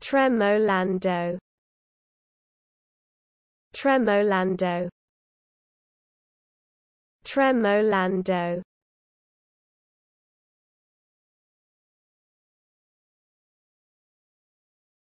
Tremolando Tremolando Tremolando